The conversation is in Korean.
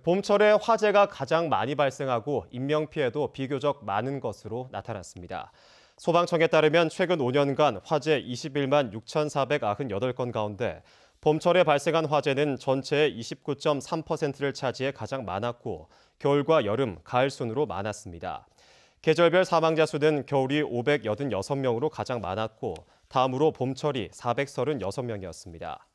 봄철에 화재가 가장 많이 발생하고 인명피해도 비교적 많은 것으로 나타났습니다. 소방청에 따르면 최근 5년간 화재 21만 6,498건 가운데 봄철에 발생한 화재는 전체의 29.3%를 차지해 가장 많았고 겨울과 여름, 가을 순으로 많았습니다. 계절별 사망자 수는 겨울이 586명으로 가장 많았고 다음으로 봄철이 436명이었습니다.